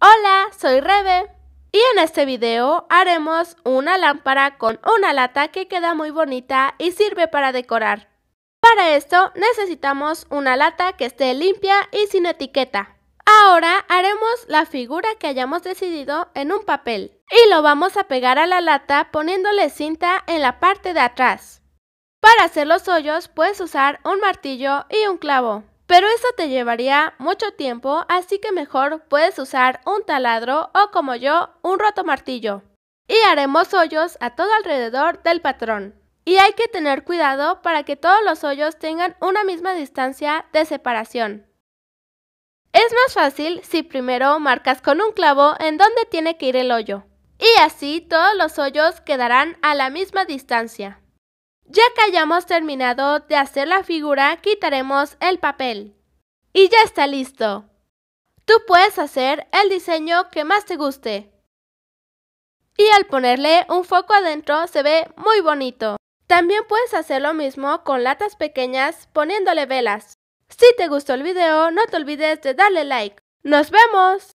Hola, soy Rebe y en este video haremos una lámpara con una lata que queda muy bonita y sirve para decorar. Para esto necesitamos una lata que esté limpia y sin etiqueta. Ahora haremos la figura que hayamos decidido en un papel y lo vamos a pegar a la lata poniéndole cinta en la parte de atrás. Para hacer los hoyos puedes usar un martillo y un clavo pero eso te llevaría mucho tiempo, así que mejor puedes usar un taladro o como yo, un roto martillo. Y haremos hoyos a todo alrededor del patrón. Y hay que tener cuidado para que todos los hoyos tengan una misma distancia de separación. Es más fácil si primero marcas con un clavo en dónde tiene que ir el hoyo. Y así todos los hoyos quedarán a la misma distancia. Ya que hayamos terminado de hacer la figura, quitaremos el papel. Y ya está listo. Tú puedes hacer el diseño que más te guste. Y al ponerle un foco adentro se ve muy bonito. También puedes hacer lo mismo con latas pequeñas poniéndole velas. Si te gustó el video, no te olvides de darle like. ¡Nos vemos!